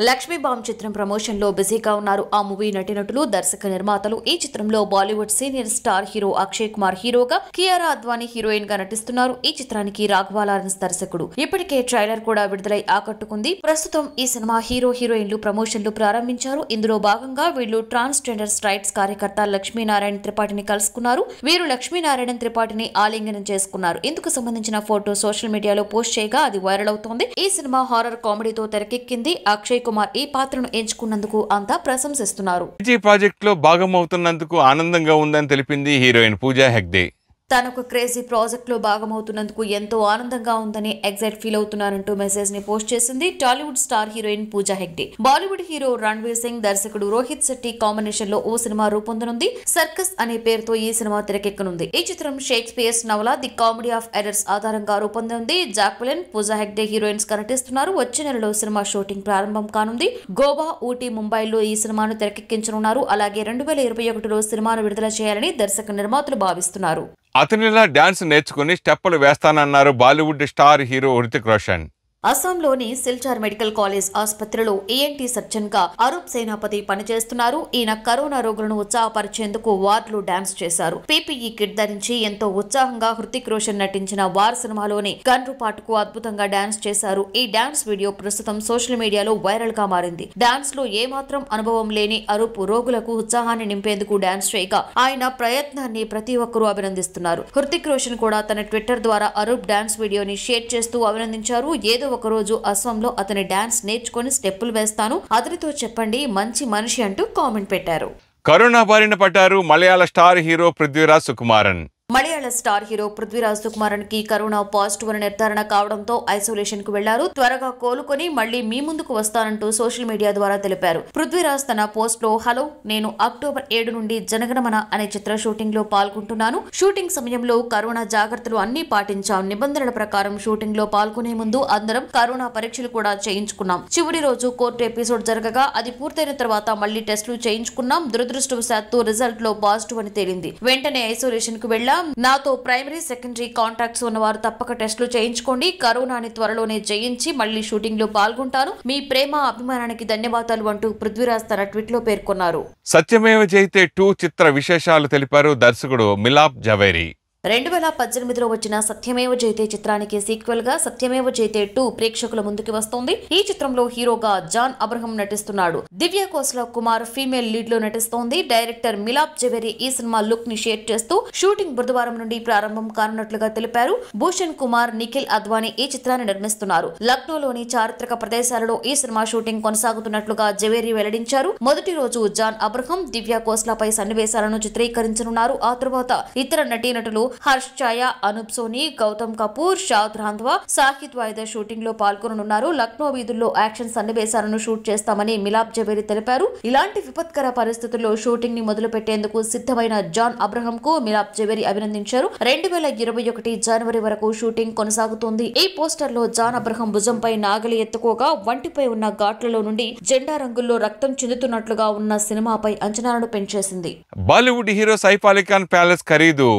లక్ష్మీ బాంబ్ చిత్రం ప్రమోషన్ లో బిజీగా ఉన్నారు ఆ మూవీ నటినటులు దర్శక నిర్మాతలు ఈ చిత్రంలో Bollywood senior star hero Akshay Kumar హీరోగా కియారా అద్వానీ హీరోయిన్ గా నటిస్తున్నారు ఈ చిత్రానికి రాఘవ దర్శకుడు ఇప్పటికే ట్రైలర్ కూడా విడుదలై ఆకట్టుకుంది ప్రస్తుతం ఈ సినిమా హీరో హీరోయిన్లు ప్రమోషన్లు ప్రారంభించారు ఇందులో భాగంగా వీళ్లు ట్రాన్స్ జెండర్ స్ట్రైట్స్ కార్యకర్త లక్ష్మీనారాయణ త్రిపాఠిని కలుసుకున్నారు వీరు లక్ష్మీనారాయణ త్రిపాఠిని ఆలింగనం చేసుకున్నారు ఇందుకు సంబంధించిన ఫోటో సోషల్ మీడియాలో పోస్ట్ చేయగా అది వైరల్ అవుతోంది ఈ సినిమా హారర్ కామెడీతో తెరకెక్కింది అక్షయ్ కుమార్ ఈ పాత్రను ఎంచుకున్నందుకు అంతా ప్రశంసిస్తున్నారు విజయ్ ప్రాజెక్ట్ లో భాగం అవుతున్నందుకు ఆనందంగా ఉందని తెలిపింది హీరోయిన్ పూజా హెగ్డే తనకు క్రేజీ ప్రాజెక్ట్లో భాగమవుతున్నందుకు ఎంతో ఆనందంగా ఉందని ఎగ్జైట్ ఫీల్ అవుతున్నానంటూ మెసేజ్ ని పోస్ట్ చేసింది Tollywood star heroine Pooja Hegde Bollywood hero Ranveer Singh దర్శకుడు రోహిత్ శెట్టి కాంబినేషన్ లో ఓ సినిమా రూపొందనుంది సర్కస్ అనే పేరుతో ఈ సినిమా తెరకెక్కనుంది ఈ చిత్రం షేక్స్పియర్స్ నవల ది కామెడీ ఆఫ్ ఎరర్స్ ఆధారంగా రూపొందింది జాక్వెలిన్ పూజా హెగ్డే హీరోయిన్స్ కనటిస్తున్నారు వచ్చే నెలలో సినిమా షూటింగ్ ప్రారంభం కానుంది గోవా ఊటీ ముంబైలో ఈ సినిమాను తెరకెక్కించనున్నారు అలాగే రెండు వేల ఇరవై ఒకటిలో సినిమాను విడుదల చేయాలని దర్శక నిర్మాతలు భావిస్తున్నారు అతనిలా డ్యాన్స్ నేర్చుకుని స్టెప్పులు వేస్తానన్నారు Bollywood star hero Hrithik Roshan అస్సాంలోని సిల్చార్ మెడికల్ కాలేజ్ ఆసుపత్రిలో ఏఎన్టీ సర్జన్ గా అరూప్ సేనాపతి పనిచేస్తున్నారు ఈయన కరోనా రోగులను ఉత్సాహపరిచేందుకు వార్లు డాన్స్ చేశారు పీపీఈ కిట్ ధరించి ఎంతో ఉత్సాహంగా హృతిక్ రోషన్ నటించిన వార్ సినిమాలోని గండ్రు పాటకు అద్భుతంగా డాన్స్ చేశారు ఈ డాన్స్ వీడియో ప్రస్తుతం సోషల్ మీడియాలో వైరల్ గా మారింది డాన్స్ లో ఏమాత్రం అనుభవం లేని అరూప్ రోగులకు ఉత్సాహాన్ని నింపేందుకు డాన్స్ చేయగా ఆయన ప్రయత్నాన్ని ప్రతి ఒక్కరూ అభినందిస్తున్నారు హృతిక్ రోషన్ కూడా తన ట్విట్టర్ ద్వారా అరూప్ డాన్స్ వీడియోని షేర్ చేస్తూ అభినందించారు ఏదో ఒకరోజు అస్సాంలో అతని డాన్స్ నేర్చుకొని స్టెప్పులు వేస్తాను అతనితో చెప్పండి మంచి మనిషి అంటూ కామెంట్ పెట్టారు కరోనా బారిన పడ్డారు మలయాళ స్టార్ హీరో పృథ్వీరాజ్ సుకుమారన్ మలయాళ స్టార్ హీరో పృథ్వీరాజ్ సుకుమారన్ కి కరోనా పాజిటివ్ అని నిర్ధారణ కావడంతో ఐసోలేషన్ కు వెళ్లారు త్వరగా కోలుకొని మళ్లీ మీ ముందుకు వస్తానంటూ సోషల్ మీడియా ద్వారా తెలిపారు పృథ్వీరాజ్ తన పోస్ట్ లో హలో నేను అక్టోబర్ ఏడు నుండి జనగణమన అనే చిత్ర షూటింగ్ లో పాల్గొంటున్నాను షూటింగ్ సమయంలో కరోనా జాగ్రత్తలు అన్ని పాటించాం నిబంధనల ప్రకారం షూటింగ్ లో పాల్గొనే ముందు అందరం కరోనా పరీక్షలు కూడా చేయించుకున్నాం చివరి రోజు కోర్టు ఎపిసోడ్ జరగగా అది పూర్తయిన తర్వాత మళ్లీ టెస్టులు చేయించుకున్నాం దురదృష్టవశాత్తు రిజల్ట్ లో పాజిటివ్ అని తేలింది వెంటనే ఐసోలేషన్ కు వెళ్లా నాతో ప్రైమరీ సెకండరీ కాంటాక్ట్స్ ఉన్నవారు తప్పక టెస్టులు చేయించుకోండి కరోనాని త్వరలోనే జయించి మళ్లీ షూటింగ్ లో పాల్గొంటారు మీ ప్రేమ అభిమానానికి ధన్యవాదాలు అంటూ పృథ్వీరాజ్ తన ట్వీట్ లో పేర్కొన్నారు సత్యమేవ జైతే టూ చిత్ర విశేషాలు తెలిపారు దర్శకుడు మిలాప్ జవేరి రెండు వేల పద్దెనిమిదిలో వచ్చిన సత్యమేవ జైతే చిత్రానికి సీక్వెల్ గా సత్యమేవ జైతే టూ ప్రేక్షకుల ముందుకు వస్తోంది ఈ చిత్రంలో హీరోగా జాన్ అబ్రహం నటిస్తున్నాడు దివ్య కోస్లా కుమార్ ఫీమేల్ లీడ్ లో నటిస్తోంది డైరెక్టర్ మిలాప్ జవేరి ఈ సినిమా లుక్ ని షేర్ చేస్తూ షూటింగ్ బుధవారం నుండి ప్రారంభం కానున్నట్లుగా తెలిపారు భూషణ్ కుమార్ నిఖిల్ అద్వానీ ఈ చిత్రాన్ని నిర్మిస్తున్నారు లక్నోలోని చారిత్రక ప్రదేశాలలో ఈ సినిమా షూటింగ్ కొనసాగుతున్నట్లుగా జవేరి వెల్లడించారు మొదటి రోజు జాన్ అబ్రహం దివ్య కోస్లాపై సన్నివేశాలను చిత్రీకరించనున్నారు ఆ తర్వాత ఇతర నటీనటులు హర్ష్ ఛాయా అనూప్ సోని గౌతమ్ కపూర్ షాద్ రాంధ్వా సాహిద్ వాయిదా షూటింగ్ లో పాల్గొననున్నారు లక్నో వీధుల్లో యాక్షన్ సన్నివేశాలను షూట్ చేస్తామని మిలాబ్ జబేరి తెలిపారు ఇలాంటి విపత్కర పరిస్థితుల్లో షూటింగ్ ని మొదలు పెట్టేందుకు సిద్ధమైన జాన్ అబ్రహం కు మిలాబ్ జబేరి అభినందించారు రెండు వేల ఇరవై ఒకటి జనవరి వరకు షూటింగ్ కొనసాగుతోంది ఈ పోస్టర్ లో జాన్ అబ్రహం భుజంపై నాగలి ఎత్తుకోగా వంటిపై ఉన్న ఘాట్లలో నుండి జెండా రంగుల్లో రక్తం చెందుతున్నట్లుగా ఉన్న సినిమాపై అంచనాలను పెంచేసింది Bollywood hero Saif Ali Khan palace ఖరీదు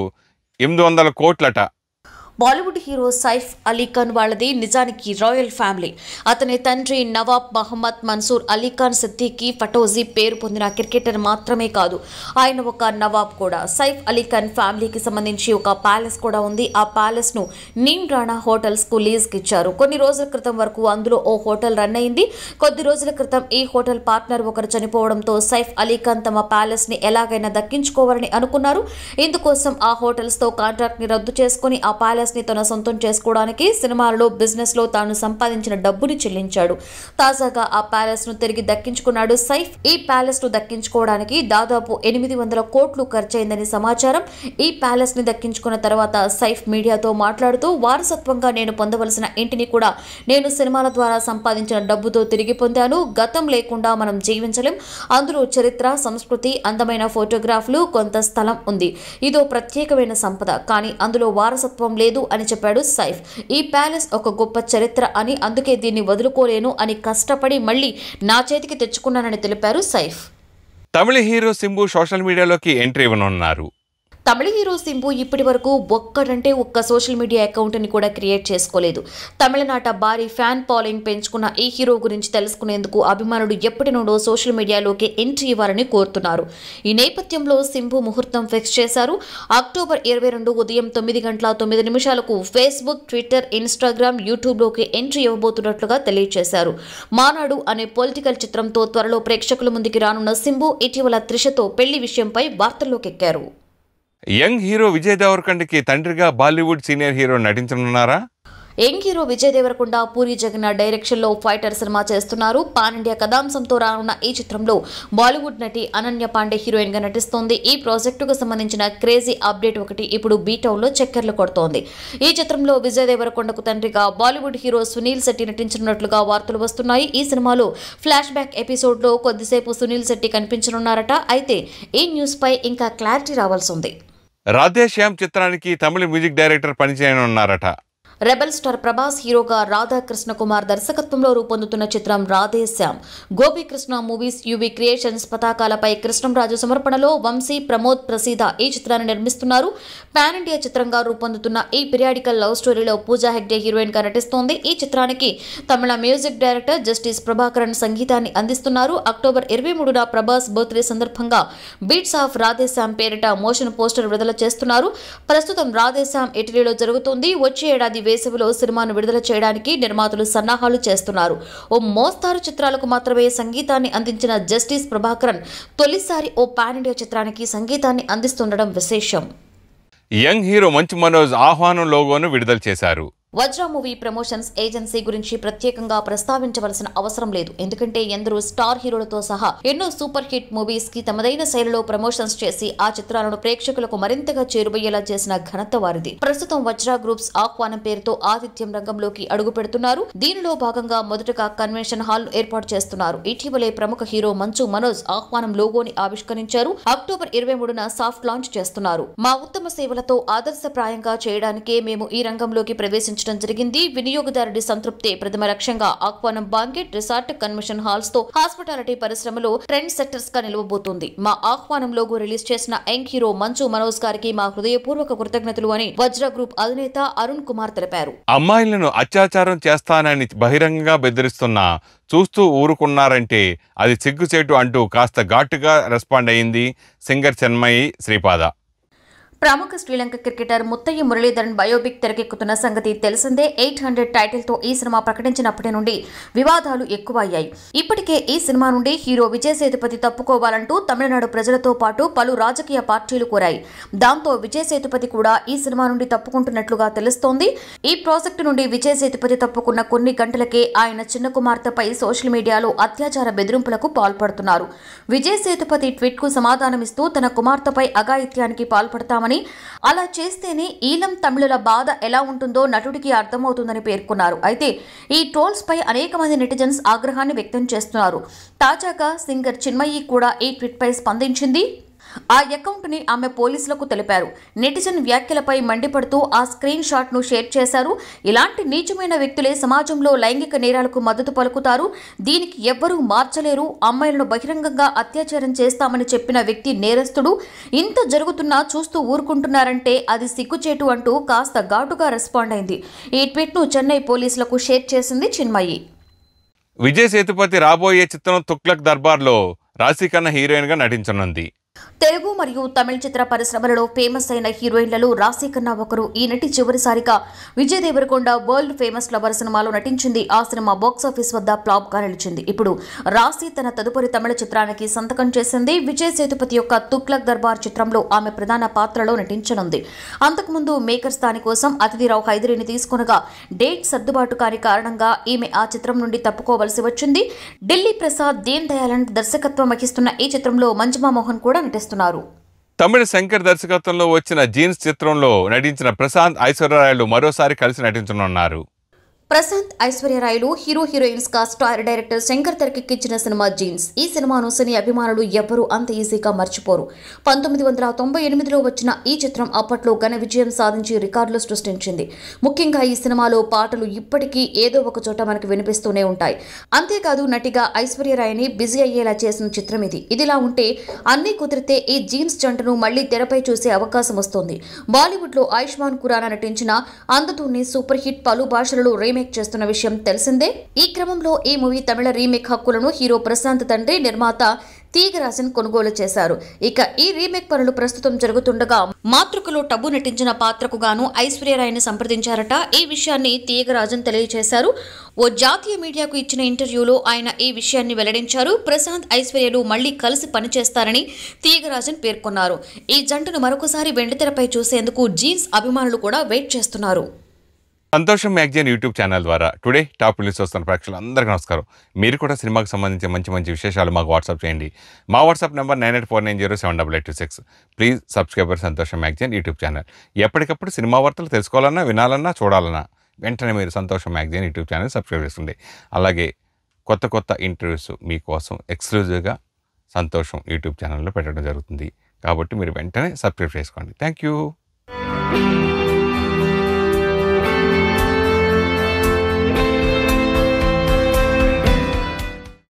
ఎనిమిది వందల కోట్లట బాలీవుడ్ హీరో సైఫ్ అలీ ఖాన్ వాళ్ళది నిజానికి రాయల్ ఫ్యామిలీ అతని తండ్రి నవాబ్ మహమ్మద్ మన్సూర్ అలీ ఖాన్ సిద్దికి ఫటోజీ పేరు పొందిన క్రికెటర్ మాత్రమే కాదు ఆయన ఒక నవాబ్ కూడా సైఫ్ అలీ ఖాన్ ఫ్యామిలీకి సంబంధించి ఒక ప్యాలెస్ కూడా ఉంది ఆ ప్యాలెస్ ను నీమ్ రాణా హోటల్స్ కు లీజ్కి ఇచ్చారు కొన్ని రోజుల క్రితం వరకు అందులో ఓ హోటల్ రన్ అయింది కొద్ది రోజుల క్రితం ఈ హోటల్ పార్ట్నర్ ఒకరు చనిపోవడంతో సైఫ్ అలీ ఖాన్ తమ ప్యాలెస్ ని ఎలాగైనా దక్కించుకోవాలని అనుకున్నారు ఇందుకోసం ఆ హోటల్స్ తో కాంట్రాక్ట్ ని రద్దు చేసుకుని ఆ ప్యాలెస్ ని తన సొంతం చేసుకోవడానికి సినిమాలలో లో తాను సంపాదించిన డబ్బుని చెల్లించాడు తాజాగా ఆ ప్యాలెస్ను తిరిగి దక్కించుకున్నాడు సైఫ్ ఈ ప్యాలెస్ను దక్కించుకోవడానికి దాదాపు ఎనిమిది వందల కోట్లు ఖర్చయిందని సమాచారం ఈ ప్యాలెస్ని దక్కించుకున్న తర్వాత సైఫ్ మీడియాతో మాట్లాడుతూ వారసత్వంగా నేను పొందవలసిన ఇంటిని కూడా నేను సినిమాల ద్వారా సంపాదించిన డబ్బుతో తిరిగి పొందాను గతం లేకుండా మనం జీవించలేం అందులో చరిత్ర సంస్కృతి అందమైన ఫోటోగ్రాఫ్లు కొంత స్థలం ఉంది ఇదో ప్రత్యేకమైన సంపద కానీ అందులో వారసత్వం లేదు లేదు అని చెప్పాడు సైఫ్ ఈ ప్యాలెస్ ఒక గొప్ప చరిత్ర అని అందుకే దీన్ని వదులుకోలేను అని కష్టపడి మళ్ళీ నా చేతికి తెచ్చుకున్నానని తెలిపారు సైఫ్ తమిళ హీరో సింబు సోషల్ మీడియాలోకి ఎంట్రీ ఇవ్వనున్నారు తమిళ హీరో సింబు ఇప్పటి వరకు ఒక్కడంటే ఒక్క సోషల్ మీడియా అకౌంట్ని కూడా క్రియేట్ చేసుకోలేదు తమిళనాట భారీ ఫ్యాన్ ఫాలోయింగ్ పెంచుకున్న ఈ హీరో గురించి తెలుసుకునేందుకు అభిమానుడు ఎప్పటి నుండో సోషల్ మీడియాలోకి ఎంట్రీ ఇవ్వాలని కోరుతున్నారు ఈ నేపథ్యంలో సింబు ముహూర్తం ఫిక్స్ చేశారు అక్టోబర్ ఇరవై రెండు ఉదయం తొమ్మిది గంటల తొమ్మిది నిమిషాలకు ఫేస్బుక్ ట్విట్టర్ ఇన్స్టాగ్రామ్ యూట్యూబ్లోకి ఎంట్రీ ఇవ్వబోతున్నట్లుగా తెలియజేశారు మానాడు అనే పొలిటికల్ చిత్రంతో త్వరలో ప్రేక్షకుల ముందుకి రానున్న సింబు ఇటీవల త్రిషతో పెళ్లి విషయంపై వార్తల్లోకెక్కారు యంగ్ హీరో విజయ్ దేవరకొండకి తండ్రిగా బాలీవుడ్ సీనియర్ హీరో నటించనున్నారా యంగ్ హీరో విజయ్ దేవరకొండ పూరి జగన్ డైరెక్షన్లో ఫైటర్ సినిమా చేస్తున్నారు పాన్ ఇండియా కథాంశంతో రానున్న ఈ చిత్రంలో బాలీవుడ్ నటి అనన్య పాండే హీరోయిన్గా నటిస్తోంది ఈ ప్రాజెక్టుకు సంబంధించిన క్రేజీ అప్డేట్ ఒకటి ఇప్పుడు బీటౌన్లో చక్కర్లు కొడుతోంది ఈ చిత్రంలో విజయ్ దేవరకొండకు తండ్రిగా బాలీవుడ్ హీరో సునీల్ శెట్టి నటించనున్నట్లుగా వార్తలు వస్తున్నాయి ఈ సినిమాలో ఫ్లాష్ బ్యాక్ ఎపిసోడ్లో కొద్దిసేపు సునీల్ శెట్టి కనిపించనున్నారట అయితే ఈ న్యూస్పై ఇంకా క్లారిటీ రావాల్సి ఉంది రాధేశ్యామ్ చిత్రానికి తమిళ మ్యూజిక్ డైరెక్టర్ పనిచేయనున్నారట రెబల్ స్టార్ ప్రభాస్ హీరోగా రాధాకృష్ణ కుమార్ దర్శకత్వంలో రూపొందుతున్న చిత్రం Radhe Shyam Gopikrishna movies UV creations పతాకాలపై కృష్ణంరాజు సమర్పణలో వంశీ ప్రమోద్ ప్రసీద ఈ చిత్రాన్ని నిర్మిస్తున్నారు పాన్ ఇండియా చిత్రంగా రూపొందుతున్న ఈ పిరియాడికల్ లవ్ స్టోరీలో పూజా హెగ్డే హీరోయిన్ గా నటిస్తోంది ఈ చిత్రానికి తమిళ మ్యూజిక్ డైరెక్టర్ జస్టిస్ ప్రభాకరన్ సంగీతాన్ని అందిస్తున్నారు అక్టోబర్ ఇరవై మూడున ప్రభాస్ బర్త్డే సందర్భంగా బీట్స్ ఆఫ్ రాధేశ్యామ్ పేరిట మోషన్ పోస్టర్ విడుదల చేస్తున్నారు ప్రస్తుతం రాధేశ్యామ్ ఇటలీలో జరుగుతుంది వచ్చే ఏడాది వేసవిలో సినిమాను విడుదల చేయడానికి నిర్మాతలు సన్నాహాలు చేస్తున్నారు ఓ మోస్తారు చిత్రాలకు మాత్రమే సంగీతాన్ని అందించిన జస్టిస్ ప్రభాకరన్ తొలిసారి ఓ పాన్ ఇండియా చిత్రానికి సంగీతాన్ని అందిస్తుండడం విశేషం యంగ్ హీరో మంచు మనోజ్ ఆహ్వానం లోగోను విడుదల చేశారు వజ్ర మూవీ ప్రమోషన్స్ ఏజెన్సీ గురించి ప్రత్యేకంగా ప్రస్తావించవలసిన అవసరం లేదు ఎందుకంటే ఎందరూ స్టార్ హీరోలతో సహా ఎన్నో సూపర్ హిట్ మూవీస్ కి తమదైన శైలిలో ప్రమోషన్స్ చేసి ఆ చిత్రాలను ప్రేక్షకులకు మరింతగా చేరువయ్యేలా చేసిన ఘనత వారిది ప్రస్తుతం వజ్ర గ్రూప్స్ ఆహ్వానం పేరుతో ఆతిథ్యం రంగంలోకి అడుగు పెడుతున్నారు దీనిలో భాగంగా మొదటగా కన్వెన్షన్ హాల్ ఏర్పాటు చేస్తున్నారు ఇటీవలే ప్రముఖ హీరో మంచు మనోజ్ ఆహ్వానం లోగోని ఆవిష్కరించారు అక్టోబర్ ఇరవై మూడున సాఫ్ట్ లాంచ్ చేస్తున్నారు మా ఉత్తమ సేవలతో ఆదర్శప్రాయంగా చేయడానికే మేము ఈ రంగంలోకి ప్రవేశించారు నిర్వహించడం జరిగింది వినియోగదారుడి సంతృప్తి ప్రథమ లక్ష్యంగా ఆక్వానం బాంకెట్ రిసార్ట్ కన్వెన్షన్ హాల్స్ తో హాస్పిటాలిటీ పరిశ్రమలో ట్రెండ్ సెట్టర్స్ గా నిలవబోతుంది మా ఆహ్వానం లోగో రిలీజ్ చేసిన యంగ్ హీరో మంచు మనోజ్ గారికి మా హృదయపూర్వక కృతజ్ఞతలు అని వజ్ర గ్రూప్ అధినేత అరుణ్ కుమార్ తెలిపారు అమ్మాయిలను అత్యాచారం చేస్తానని బహిరంగంగా బెదిరిస్తున్న చూస్తూ ఊరుకున్నారంటే అది సిగ్గుచేటు అంటూ కాస్త ఘాటుగా రెస్పాండ్ అయింది సింగర్ చెన్మయి శ్రీపాద ప్రముఖ శ్రీలంక క్రికెటర్ ముత్తయ్య మురళీధరన్ బయోపిక్ తెరకెక్కుతున్న సంగతి తెలిసిందే ఎయిట్ హండ్రెడ్ టైటిల్తో ఈ సినిమా ప్రకటించినప్పటి నుండి వివాదాలు ఎక్కువయ్యాయి ఇప్పటికే ఈ సినిమా నుండి హీరో విజయ్ సేతుపతి తప్పుకోవాలంటూ తమిళనాడు ప్రజలతో పాటు పలు రాజకీయ పార్టీలు కోరాయి దాంతో విజయ్ సేతుపతి కూడా ఈ సినిమా నుండి తప్పుకుంటున్నట్లుగా తెలుస్తోంది ఈ ప్రాజెక్టు నుండి విజయ్ సేతుపతి తప్పుకున్న కొన్ని గంటలకే ఆయన చిన్న కుమార్తెపై సోషల్ మీడియాలో అత్యాచార బెదిరింపులకు పాల్పడుతున్నారు విజయ్ సేతుపతి ట్వీట్కు సమాధానమిస్తూ తన కుమార్తెపై అఘాయిత్యానికి పాల్పడతామని చేస్తున్నామని అలా చేస్తేనే ఈలం తమిళుల బాధ ఎలా ఉంటుందో నటుడికి అర్థమవుతుందని పేర్కొన్నారు అయితే ఈ ట్రోల్స్ పై అనేక మంది నెటిజన్స్ ఆగ్రహాన్ని వ్యక్తం చేస్తున్నారు తాజాగా సింగర్ చిన్మయి కూడా ఈ ట్వీట్ పై స్పందించింది ఆ అకౌంట్ని ఆమె పోలీసులకు తెలిపారు నెటిజన్ వ్యాఖ్యలపై మండిపడుతూ ఆ స్క్రీన్ షాట్ను షేర్ చేశారు ఇలాంటి నీచమైన వ్యక్తులే సమాజంలో లైంగిక నేరాలకు మద్దతు పలుకుతారు దీనికి ఎవ్వరూ మార్చలేరు అమ్మాయిలను బహిరంగంగా అత్యాచారం చేస్తామని చెప్పిన వ్యక్తి నేరస్తుడు ఇంత జరుగుతున్నా చూస్తూ ఊరుకుంటున్నారంటే అది సిగ్గుచేటు అంటూ కాస్త ఘాటుగా రెస్పాండ్ అయింది ఈ ట్వీట్ను చెన్నై పోలీసులకు షేర్ చేసింది చిన్మయి విజయ్ సేతుపతి రాబోయే చిత్రం తుక్లక్ దర్బార్లో రాశికన్న హీరోయిన్గా నటించనుంది తెలుగు మరియు తమిళ చిత్ర పరిశ్రమలలో ఫేమస్ అయిన హీరోయిన్లలో రాశి కన్నా ఒకరు ఈ నటి చివరిసారిగా Vijay Deverakonda world famous lover సినిమాలో నటించింది ఆ సినిమా బాక్సాఫీస్ వద్ద ఫ్లాప్ గా నిలిచింది ఇప్పుడు రాశి తన తదుపరి తమిళ చిత్రానికి సంతకం చేసింది విజయ్ సేతుపతి యొక్క తుక్లక్ దర్బార్ చిత్రంలో ఆమె ప్రధాన పాత్రలో నటించనుంది అంతకుముందు మేకర్స్ దాని కోసం అతిథిరావు హైదరీని తీసుకునగా డేట్ సర్దుబాటు కాని కారణంగా ఈమె ఆ చిత్రం నుండి తప్పుకోవలసి వచ్చింది ఢిల్లీ ప్రసాద్ దీన్ దయాళన్ దర్శకత్వం వహిస్తున్న ఈ చిత్రంలో మంజుమా మోహన్ కూడా నటిస్తారు నటిస్తున్నారు తమిళ శంకర్ దర్శకత్వంలో వచ్చిన జీన్స్ చిత్రంలో నటించిన ప్రశాంత్ ఐశ్వర్యరాయలు మరోసారి కలిసి నటించనున్నారు ప్రశాంత్ ఐశ్వర్యరాయలు హీరో హీరోయిన్స్ గా స్టార్ డైరెక్టర్ శంకర్ తెరకెక్కించిన సినిమా జీన్స్ ఈ సినిమాను సినీ అభిమానులు ఎవ్వరూ అంత ఈజీగా మర్చిపోరు పంతొమ్మిది వందల తొంభై ఎనిమిదిలో వచ్చిన ఈ చిత్రం అప్పట్లో ఘన విజయం సాధించి రికార్డులు సృష్టించింది ముఖ్యంగా ఈ సినిమాలో పాటలు ఇప్పటికీ ఏదో ఒక చోట మనకు వినిపిస్తూనే ఉంటాయి అంతేకాదు నటిగా ఐశ్వర్యరాయని బిజీ అయ్యేలా చేసిన చిత్రం ఇది ఇదిలా ఉంటే అన్నీ కుదిరితే ఈ జీన్స్ జంటను మళ్లీ తెరపై చూసే అవకాశం వస్తోంది బాలీవుడ్లో ఆయుష్మాన్ ఖురానా నటించిన అందతూని సూపర్ హిట్ పలు భాషలలో రీమేక్ చేస్తున్న విషయం తెలిసిందే ఈ క్రమంలో ఈ మూవీ తమిళ రీమేక్ హక్కులను హీరో ప్రశాంత్ తండ్రి నిర్మాత తీగరాజన్ కొనుగోలు చేశారు ఇక ఈ రీమేక్ పనులు ప్రస్తుతం జరుగుతుండగా మాతృకలో టబు నటించిన పాత్రకు గాను ఐశ్వర్యరాయని సంప్రదించారట ఈ విషయాన్ని తీగరాజన్ తెలియజేశారు ఓ జాతీయ మీడియాకు ఇచ్చిన ఇంటర్వ్యూలో ఆయన ఈ విషయాన్ని వెల్లడించారు ప్రశాంత్ ఐశ్వర్యలు మళ్లీ కలిసి పనిచేస్తారని తీగరాజన్ పేర్కొన్నారు ఈ జంటను మరొకసారి వెండితెరపై చూసేందుకు జీన్స్ అభిమానులు కూడా వెయిట్ చేస్తున్నారు సంతోషం మ్యాగజైన్ యూట్యూబ్ ఛానల్ ద్వారా టుడే టాప్ న్యూస్ వస్తున్న అందరికీ నమస్కారం మీరు కూడా సినిమాకి సంబంధించి మంచి మంచి విశేషాలు మాకు వాట్సాప్ చేయండి మా WhatsApp number nine eight four nine zero seven double eight two six please subscriber Santosham magazine YouTube channel ఎప్పటికప్పుడు సినిమా వార్తలు తెలుసుకోవాలన్నా వినాలన్నా చూడాలన్నా వెంటనే మీరు సంతోషం మ్యాగజైన్ యూట్యూబ్ ఛానల్ సబ్స్క్రైబ్ చేసుకోండి అలాగే కొత్త కొత్త ఇంటర్వ్యూస్ మీకోసం ఎక్స్క్లూజివ్గా సంతోషం యూట్యూబ్ ఛానల్లో పెట్టడం జరుగుతుంది కాబట్టి మీరు వెంటనే సబ్స్క్రైబ్ చేసుకోండి థ్యాంక్ యూ